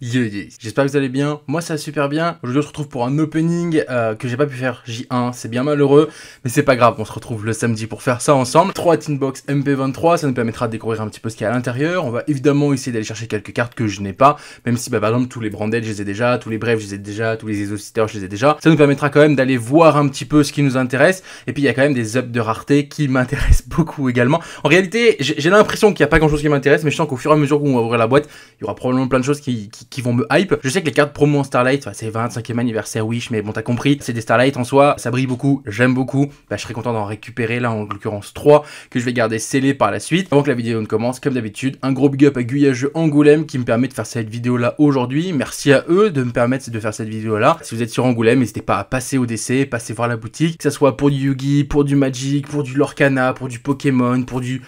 yeah, J'espère que vous allez bien, moi ça va super bien. Aujourd'hui on se retrouve pour un opening euh, que j'ai pas pu faire J1, c'est bien malheureux, mais c'est pas grave, on se retrouve le samedi pour faire ça ensemble. 3 Tinbox MP23, ça nous permettra de découvrir un petit peu ce qu'il y a à l'intérieur. On va évidemment essayer d'aller chercher quelques cartes que je n'ai pas, même si bah, par exemple tous les Branded je les ai déjà, tous les Brefs je les ai déjà, tous les Exauciteurs je les ai déjà. Ça nous permettra quand même d'aller voir un petit peu ce qui nous intéresse, et puis il y a quand même des Up de rareté qui m'intéressent beaucoup également. En réalité, j'ai l'impression qu'il n'y a pas grand chose qui m'intéresse, mais je sens qu'au fur et à mesure qu'on va ouvrir la boîte, il y aura probablement plein de choses qui qui, vont me hype. Je sais que les cartes promo en Starlight, c'est 25e anniversaire Wish, mais bon, t'as compris, c'est des Starlight en soi, ça brille beaucoup, j'aime beaucoup. Bah, je serais content d'en récupérer là, en l'occurrence 3, que je vais garder scellé par la suite. Avant que la vidéo ne commence, comme d'habitude, un gros big up à Guyageux Angoulême qui me permet de faire cette vidéo là aujourd'hui. Merci à eux de me permettre de faire cette vidéo là. Si vous êtes sur Angoulême, n'hésitez pas à passer au décès, passer voir la boutique, que ce soit pour du Yugi, pour du Magic, pour du Lorcana, pour du Pokémon, pour du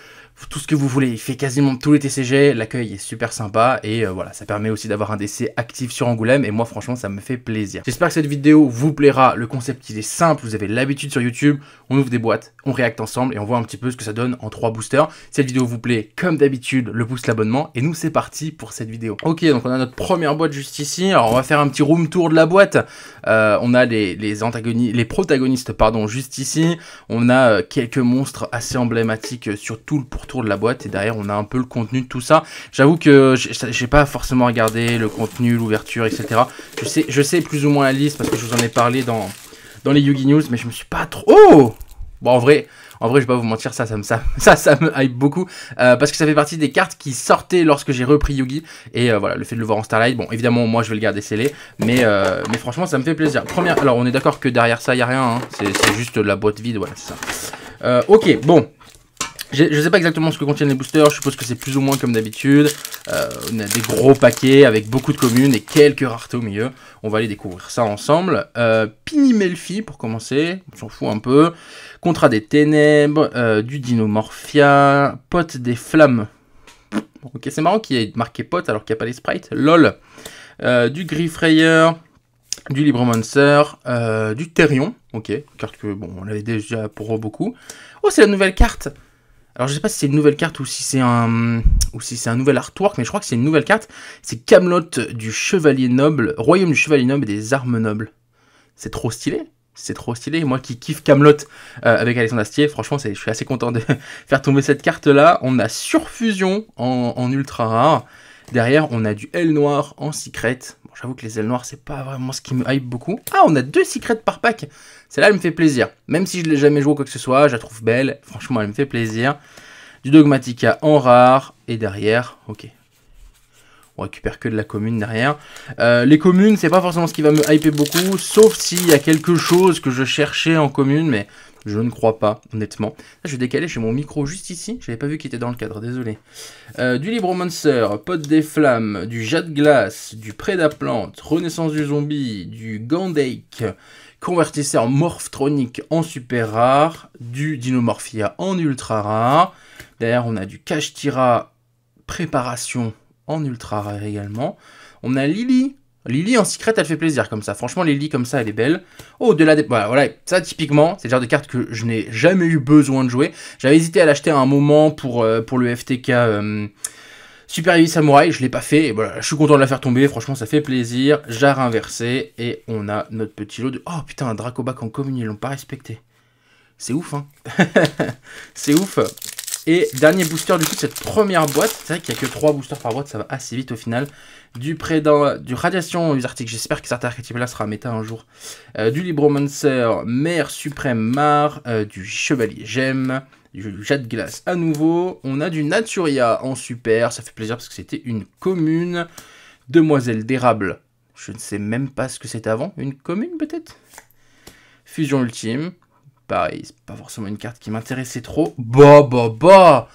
tout ce que vous voulez. Il fait quasiment tous les TCG, l'accueil est super sympa et euh, voilà, ça permet aussi d'avoir un DC actif sur Angoulême et moi franchement ça me fait plaisir. J'espère que cette vidéo vous plaira, le concept il est simple, vous avez l'habitude sur YouTube, on ouvre des boîtes, on réacte ensemble et on voit un petit peu ce que ça donne en trois boosters. Si cette vidéo vous plaît, comme d'habitude, le pouce, l'abonnement et nous c'est parti pour cette vidéo. Ok, donc on a notre première boîte juste ici, alors on va faire un petit room tour de la boîte. Euh, on a les, les protagonistes pardon, juste ici, on a euh, quelques monstres assez emblématiques sur tout le pour de la boîte et derrière on a un peu le contenu de tout ça. J'avoue que j'ai pas forcément regardé le contenu, l'ouverture, etc. Je sais, je sais plus ou moins la liste parce que je vous en ai parlé dans, dans les Yugi News, mais je me suis pas trop. Oh Bon, en vrai, en vrai, je vais pas vous mentir, ça, ça me, ça, ça, ça me hype beaucoup euh, parce que ça fait partie des cartes qui sortaient lorsque j'ai repris Yugi et euh, voilà, le fait de le voir en Starlight. Bon, évidemment, moi, je vais le garder scellé, mais euh, mais franchement, ça me fait plaisir. Première, alors, on est d'accord que derrière ça, il y a rien, hein. c'est juste la boîte vide, voilà, c'est ça. ok, bon, je ne sais pas exactement ce que contiennent les boosters, je suppose que c'est plus ou moins comme d'habitude. Euh, on a des gros paquets avec beaucoup de communes et quelques raretés au milieu. On va aller découvrir ça ensemble. Euh, Melfi pour commencer, on s'en fout un peu. Contrat des ténèbres, euh, du dinomorphia, pote des flammes. ok, c'est marrant qu'il y ait marqué pote alors qu'il n'y a pas les sprites. LOL. Euh, du Griffrayer, du Libromancer, du terrion Ok, carte que bon, on l'avait déjà pour beaucoup. Oh, c'est la nouvelle carte alors je sais pas si c'est une nouvelle carte ou si c'est un ou si c'est un nouvel artwork, mais je crois que c'est une nouvelle carte. C'est Camelot du Chevalier Noble, Royaume du Chevalier Noble et des Armes Nobles. C'est trop stylé. C'est trop stylé. Moi qui kiffe Camelot euh, avec Alexandre Astier, franchement, je suis assez content de faire tomber cette carte là. On a Surfusion en, en ultra rare. Derrière, on a du L noir en secret. J'avoue que les ailes noires, c'est pas vraiment ce qui me hype beaucoup. Ah, on a deux secrets par pack. Celle-là, elle me fait plaisir. Même si je l'ai jamais joué ou quoi que ce soit, je la trouve belle. Franchement, elle me fait plaisir. Du Dogmatica en rare. Et derrière, ok. On récupère que de la commune derrière. Euh, les communes, c'est pas forcément ce qui va me hyper beaucoup. Sauf s'il y a quelque chose que je cherchais en commune, mais je ne crois pas, honnêtement. Ah, je vais décaler, j'ai mon micro juste ici. Je n'avais pas vu qu'il était dans le cadre, désolé. Euh, du du monster Pot des Flammes, du jade Glace, du Prédaplante, Renaissance du Zombie, du Gandake, Convertisseur Morphtronic en super rare, du Dinomorphia en ultra rare. D'ailleurs, on a du Tira Préparation en ultra rare également. On a Lily Lily en secret, elle fait plaisir comme ça. Franchement, Lily comme ça, elle est belle. Au-delà des. Voilà, voilà, ça typiquement, c'est le genre de carte que je n'ai jamais eu besoin de jouer. J'avais hésité à l'acheter à un moment pour, euh, pour le FTK. Euh, Super Heavy Samurai, je l'ai pas fait, voilà, je suis content de la faire tomber, franchement ça fait plaisir, Jar inversé, et on a notre petit lot de... Oh putain, un Dracobac en commun, ils l'ont pas respecté. C'est ouf, hein C'est ouf, et dernier booster du coup de cette première boîte. C'est vrai qu'il n'y a que 3 boosters par boîte, ça va assez vite au final. Du Prédant, du Radiation articles. j'espère que cet archétype-là sera méta un jour. Euh, du du Libromancer, Mère Suprême Mar, euh, du Chevalier J'aime du Jet Glace à nouveau. On a du Naturia en super, ça fait plaisir parce que c'était une commune. Demoiselle d'érable, je ne sais même pas ce que c'était avant. Une commune peut-être Fusion ultime, pareil, c'est pas forcément une carte qui m'intéressait trop. Bah, bah, bah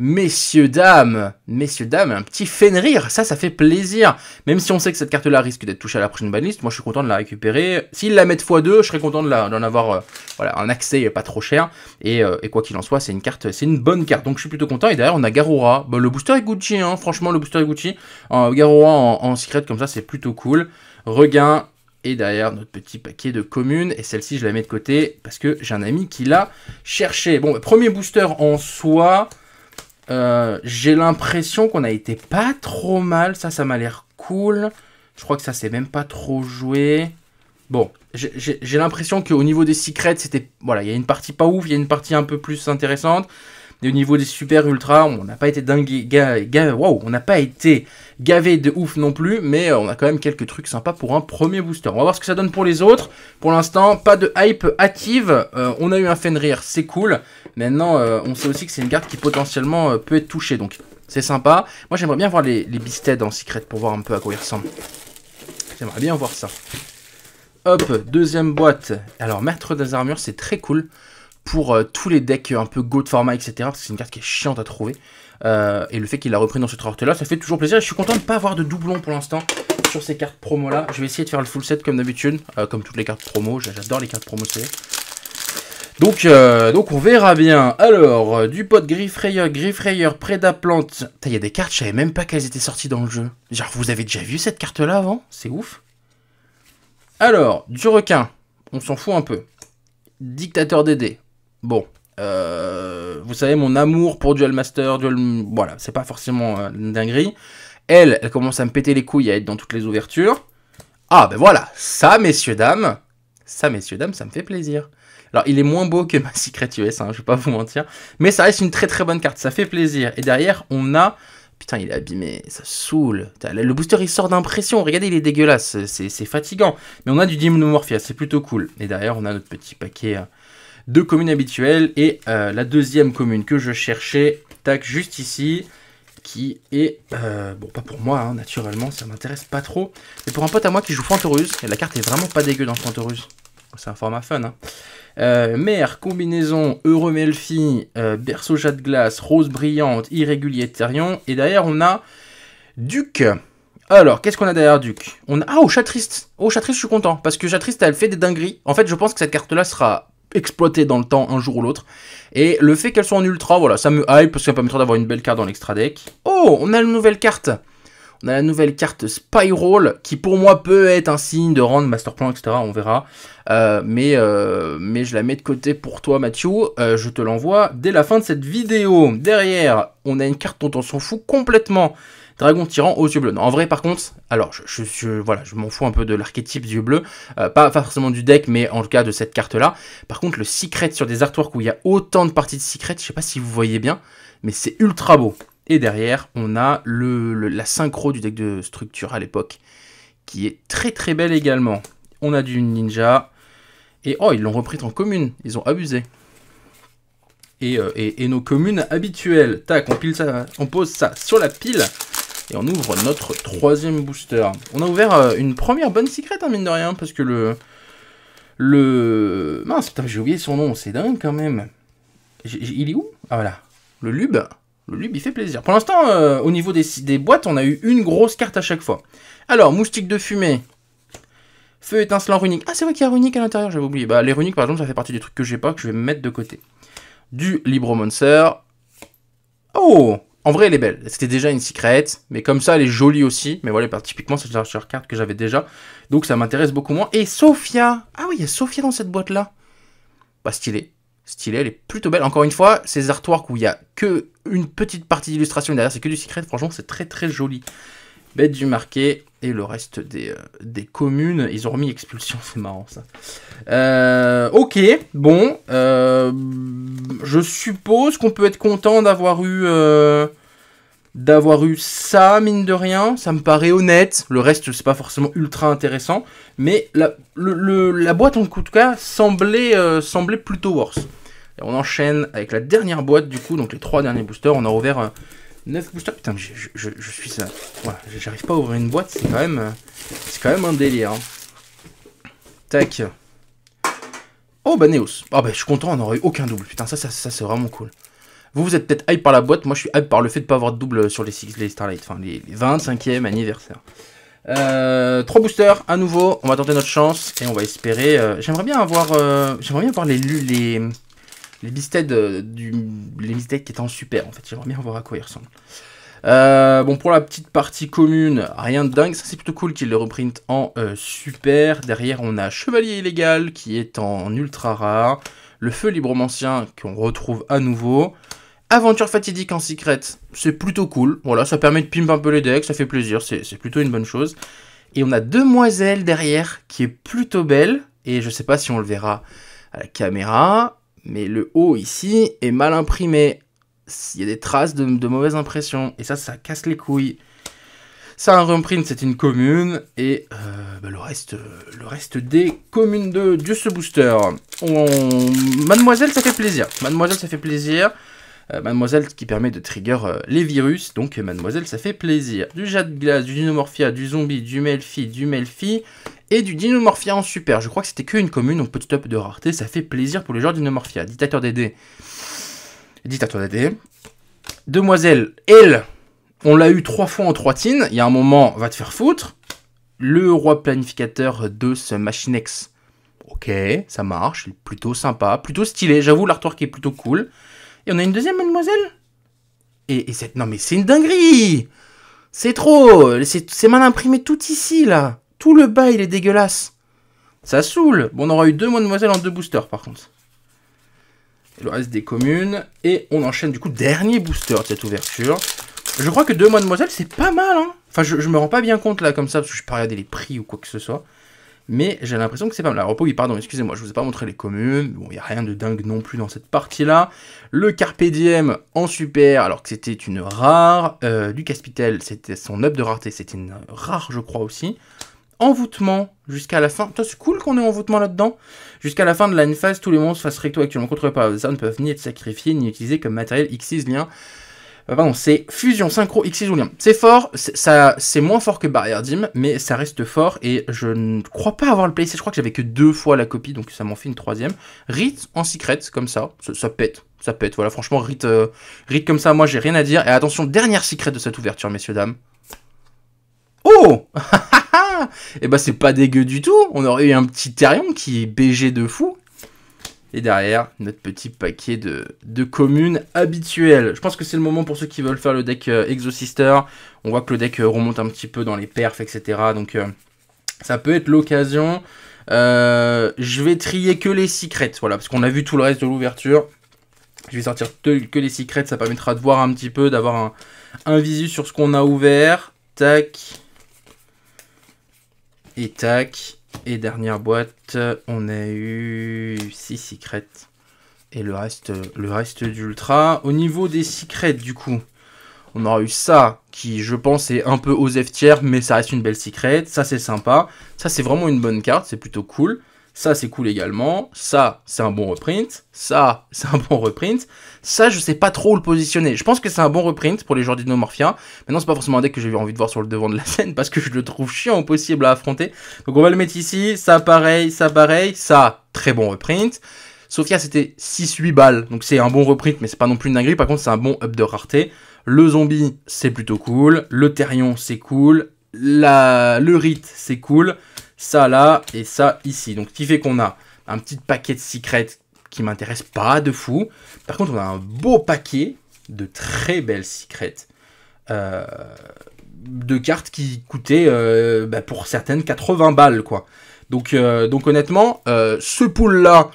Messieurs, dames, messieurs, dames, un petit Fenrir, ça, ça fait plaisir. Même si on sait que cette carte-là risque d'être touchée à la prochaine banliste, moi je suis content de la récupérer. S'ils la mettent x2, je serais content d'en avoir euh, voilà, un accès pas trop cher. Euh, et, quoi qu'il en soit, c'est une carte, c'est une bonne carte, donc je suis plutôt content. Et d'ailleurs, on a Garoura. Bah, le booster est Gucci, hein, franchement, le booster est Gucci. Euh, Garora en, en secret comme ça, c'est plutôt cool. Regain, et derrière notre petit paquet de communes. Et celle-ci, je la mets de côté parce que j'ai un ami qui l'a cherché. Bon, premier booster en soi. Euh, j'ai l'impression qu'on a été pas trop mal. Ça, ça m'a l'air cool. Je crois que ça, s'est même pas trop joué. Bon, j'ai l'impression qu'au niveau des secrets, c'était. Voilà, il y a une partie pas ouf, il y a une partie un peu plus intéressante au niveau des super ultra, on n'a pas été dingue, on n'a pas été gavé de ouf non plus, mais euh, on a quand même quelques trucs sympas pour un premier booster. On va voir ce que ça donne pour les autres. Pour l'instant, pas de hype active. Euh, on a eu un Fenrir, c'est cool. Maintenant, euh, on sait aussi que c'est une carte qui potentiellement peut être touchée, donc c'est sympa. Moi, j'aimerais bien voir les, les en secret pour voir un peu à quoi ils ressemblent. J'aimerais bien voir ça. Hop, deuxième boîte. Alors, Maître des Armures, c'est très cool pour euh, tous les decks un peu go de format, etc. Parce que c'est une carte qui est chiante à trouver. Euh, et le fait qu'il l'a repris dans ce draft là, ça fait toujours plaisir. Et je suis content de ne pas avoir de doublons pour l'instant sur ces cartes promo là. Je vais essayer de faire le full set comme d'habitude, euh, comme toutes les cartes promo. J'adore les cartes promo, c'est donc, donc on verra bien. Alors, du pot Griffrayer, Griffrayer, Prédaplante. Il y a des cartes, je savais même pas qu'elles étaient sorties dans le jeu. Genre, vous avez déjà vu cette carte-là avant C'est ouf. Alors, du requin, on s'en fout un peu. Dictateur dés. Bon, euh, vous savez, mon amour pour Duel Master, Duel... Voilà, c'est pas forcément euh, une dinguerie. Elle, elle commence à me péter les couilles à être dans toutes les ouvertures. Ah, ben voilà, ça, messieurs, dames, ça, messieurs, dames, ça me fait plaisir. Alors, il est moins beau que ma Secret US, hein, je vais pas vous mentir. Mais ça reste une très très bonne carte, ça fait plaisir. Et derrière, on a... Putain, il est abîmé, ça saoule. Le booster, il sort d'impression. Regardez, il est dégueulasse, c'est fatigant. Mais on a du Dimnomorphia, c'est plutôt cool. Et derrière, on a notre petit paquet... Euh, deux communes habituelles et euh, la deuxième commune que je cherchais, tac, juste ici, qui est, euh, bon pas pour moi hein, naturellement, ça m'intéresse pas trop, mais pour un pote à moi qui joue Fantorus, et la carte est vraiment pas dégueu dans Fantorus, c'est un format fun. Hein. Euh, mère, combinaison, Heureux Melfi, berceau chat de glace, rose brillante, irrégulier Therion, et derrière on a Duc. Alors, qu'est-ce qu'on a derrière Duc on a... Ah, oh, au Oh, triste je suis content, parce que chat triste elle fait des dingueries. En fait, je pense que cette carte-là sera exploité dans le temps un jour ou l'autre. Et le fait qu'elle soit en ultra, voilà, ça me hype parce que ça permettra d'avoir une belle carte dans l'extra deck. Oh, on a une nouvelle carte on a la nouvelle carte spyroll qui pour moi peut être un signe de rendre Masterplan, etc. On verra. Euh, mais, euh, mais je la mets de côté pour toi, Mathieu. Euh, je te l'envoie dès la fin de cette vidéo. Derrière, on a une carte dont on s'en fout complètement. Dragon tyran aux yeux bleus. en vrai, par contre, alors, je, voilà, je m'en fous un peu de l'archétype yeux bleus, euh, pas forcément du deck, mais en tout cas de cette carte-là. Par contre, le secret sur des artworks où il y a autant de parties de secret, je sais pas si vous voyez bien, mais c'est ultra beau. Et derrière, on a le, la synchro du deck de structure à l'époque, qui est très très belle également. On a du ninja. Et oh, ils l'ont repris en commune. Ils ont abusé. Et, euh, nos communes habituelles. Tac, on, on pose ça sur la pile. Et on ouvre notre troisième booster. On a ouvert euh, une première bonne secrète, en hein, mine de rien, parce que le... Le... Mince, j'ai oublié son nom, c'est dingue quand même. il est où Ah voilà, le lube. Le lube, il fait plaisir. Pour l'instant, euh, au niveau des, boîtes, on a eu une grosse carte à chaque fois. Alors, moustique de fumée. Feu étincelant runique. Ah, c'est vrai qu'il y a runique à l'intérieur, j'avais oublié. Bah, les runiques, par exemple, ça fait partie des trucs que j'ai pas, que je vais me mettre de côté. Du Monster. Oh en vrai, elle est belle. C'était déjà une secret, mais comme ça, elle est jolie aussi. Mais voilà, bah, typiquement, c'est la carte que j'avais déjà. Donc ça m'intéresse beaucoup moins. Et Sophia Ah oui, il y a Sophia dans cette boîte-là. Pas bah, stylé. Stylé, elle est plutôt belle. Encore une fois, ces artworks où il n'y a que une petite partie d'illustration derrière, c'est que du secret. Franchement, c'est très très joli. Bête du marqué et le reste des, euh, des communes. Ils ont remis expulsion, c'est marrant ça. Euh, ok, bon. Euh, je suppose qu'on peut être content d'avoir eu d'avoir eu ça, mine de rien, ça me paraît honnête. Le reste, c'est pas forcément ultra intéressant. Mais la, la boîte, en tout cas, semblait, euh, plutôt worse. on enchaîne avec la dernière boîte, du coup, donc les trois derniers boosters. On a ouvert 9 euh, boosters. Putain, je, suis ça. Euh, j'arrive pas à ouvrir une boîte, c'est quand même, quand même un délire. Hein. Tac. Oh, bah Neos. Ah, oh, bah je suis content, on n'aurait eu aucun double. Putain, ça, ça, ça c'est vraiment cool. Vous, vous êtes peut-être hype par la boîte. Moi, je suis hype par le fait de pas avoir de double sur les, six, les Starlight. Enfin, les, 25e anniversaire. Euh, trois boosters à nouveau. On va tenter notre chance et on va espérer. Euh, j'aimerais bien avoir, euh, j'aimerais bien les les les euh, du les qui est en super en fait. J'aimerais bien voir à quoi ils ressemblent. bon pour la petite partie commune, rien de dingue, ça c'est plutôt cool qu'ils le reprint en super. Derrière on a Chevalier Illégal qui est en ultra rare, le Feu Librementien qu'on retrouve à nouveau, Aventure fatidique en secret, c'est plutôt cool. Voilà, ça permet de pimper un peu les decks, ça fait plaisir, c'est plutôt une bonne chose. Et on a Demoiselle derrière, qui est plutôt belle. Et je sais pas si on le verra à la caméra, mais le haut ici est mal imprimé. Il y a des traces de, de mauvaise impression. Et ça, ça casse les couilles. Ça, un reprint, c'est une commune. Et euh, bah, le, reste, le reste des communes de, dieu ce booster. On... Mademoiselle, ça fait plaisir. Mademoiselle, ça fait plaisir. Euh, mademoiselle qui permet de trigger euh, les virus, donc Mademoiselle, ça fait plaisir. Du jade de glace, du dinomorphia, du zombie, du melfi, du melfi, et du Dinomorphia en super. Je crois que c'était qu'une commune, donc petit top de rareté, ça fait plaisir pour les joueurs Dinomorphia. Dictateur DD. Dictateur dés. Demoiselle, elle, on l'a eu trois fois en trois tines. Il y a un moment, va te faire foutre. Le roi planificateur de ce Machinex. Ok, ça marche, plutôt sympa, plutôt stylé. J'avoue, l'artwork est plutôt cool. Et a une deuxième, mademoiselle et, cette... Non, mais c'est une dinguerie C'est trop C'est mal imprimé tout ici, là Tout le bas, il est dégueulasse Ça saoule Bon, on aura eu deux mademoiselles en deux boosters, par contre. le reste des communes. Et on enchaîne, du coup, dernier booster de cette ouverture. Je crois que deux mademoiselles, c'est pas mal, hein Enfin, je, me rends pas bien compte, là, comme ça, parce que je suis pas regardé les prix ou quoi que ce soit mais j'ai l'impression que c'est pas mal. Alors, oui, pardon, excusez-moi, je vous ai pas montré les communes. Bon, il n'y a rien de dingue non plus dans cette partie-là. Le Carpe en super, alors que c'était une rare. Euh, du Caspitel, c'était son up de rareté, c'était une rare, je crois aussi. Envoûtement jusqu'à la fin. C'est cool qu'on ait envoûtement là-dedans. Jusqu'à la fin de la phase, tous les monstres face recto actuellement contrôlés pas. ça ne peuvent ni être sacrifiés ni utilisés comme matériel X6 lien. Euh, c'est Fusion Synchro X Julien. C'est fort, ça, c'est moins fort que Barrier Dim, mais ça reste fort et je ne crois pas avoir le playset. Je crois que j'avais que deux fois la copie, donc ça m'en fait une troisième. Rite en secret, comme ça, ça, pète ça pète. Voilà, franchement, rite, euh, rite comme ça, moi, j'ai rien à dire. Et attention, dernière secret de cette ouverture, messieurs, dames. Oh Et eh bah, ben, c'est pas dégueu du tout. On aurait eu un petit Terion qui est BG de fou. Et derrière, notre petit paquet de, communes habituelles. Je pense que c'est le moment pour ceux qui veulent faire le deck euh, Exosister. On voit que le deck euh, remonte un petit peu dans les perfs, etc. Donc euh, ça peut être l'occasion. je vais trier que les secrets, voilà, parce qu'on a vu tout le reste de l'ouverture. Je vais sortir que les secrets, ça permettra de voir un petit peu, d'avoir un, un visu sur ce qu'on a ouvert. Tac. Et tac. Et dernière boîte, on a eu 6 secrets. Et le reste, le reste d'Ultra. Au niveau des secrets, du coup, on aura eu ça, qui je pense est un peu aux tiers, mais ça reste une belle secret. Ça c'est sympa. Ça c'est vraiment une bonne carte, c'est plutôt cool. Ça, c'est cool également. Ça, c'est un bon reprint. Ça, c'est un bon reprint. Ça, je sais pas trop où le positionner. Je pense que c'est un bon reprint pour les joueurs d'Inomorphia. Maintenant, c'est pas forcément un deck que j'ai envie de voir sur le devant de la scène parce que je le trouve chiant impossible possible à affronter. Donc, on va le mettre ici. Ça, pareil. Ça, pareil. Ça, très bon reprint. Sophia c'était 6-8 balles. Donc, c'est un bon reprint, mais c'est pas non plus une dinguerie. Par contre, c'est un bon up de rareté. Le zombie, c'est plutôt cool. Le terrion c'est cool. La... Le rite, c'est cool ça là et ça ici. Donc, ce qui fait qu'on a un petit paquet de secrets qui m'intéresse pas de fou. Par contre, on a un beau paquet de très belles secrets. Euh, de cartes qui coûtaient euh, bah, pour certaines 80 balles quoi. Donc, euh, donc honnêtement, ce pool là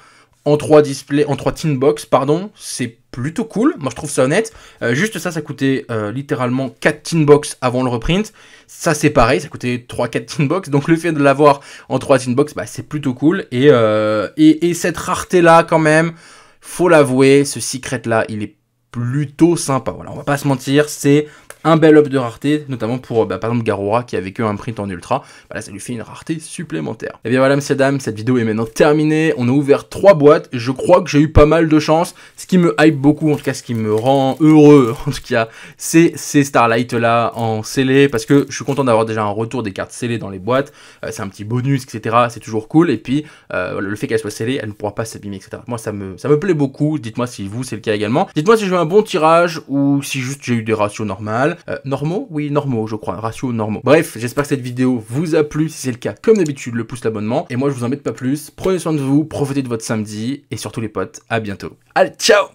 en 3 display, en 3 tin box, pardon, c'est plutôt cool. Moi, je trouve ça honnête. Euh, juste ça, ça coûtait euh, littéralement 4 tinbox box avant le reprint. Ça, c'est pareil, ça coûtait 3-4 tinbox, box. Donc, le fait de l'avoir en 3 tinbox, box, bah, c'est plutôt cool. Euh, et, et cette rareté-là, quand même, faut l'avouer, ce secret-là, il est plutôt sympa. Voilà, on va pas se mentir, c'est un bel up de rareté, notamment pour euh, bah, par exemple Garoura, qui a vécu un print en ultra. Voilà, bah, ça lui fait une rareté supplémentaire. Eh bien voilà, messieurs dames, cette vidéo est maintenant terminée. On a ouvert trois boîtes. Je crois que j'ai eu pas mal de chance. Ce qui me hype beaucoup, en tout cas, ce qui me rend heureux, en tout cas, c'est ces Starlight là en scellé parce que je suis content d'avoir déjà un retour des cartes scellées dans les boîtes. Euh, c'est un petit bonus, etc. C'est toujours cool. Et puis euh, le fait qu'elle soit scellée, elle ne pourra pas s'abîmer, etc. Moi, ça me, ça me plaît beaucoup. Dites-moi si vous c'est le cas également. Dites-moi si j'ai eu un bon tirage ou si juste j'ai eu des ratios normales. Euh, normaux Oui, normaux, je crois. Ratio normaux. Bref, j'espère que cette vidéo vous a plu. Si c'est le cas, comme d'habitude, le pouce, l'abonnement. Et moi, je vous embête pas plus. Prenez soin de vous, profitez de votre samedi. Et surtout les potes, à bientôt. Allez, ciao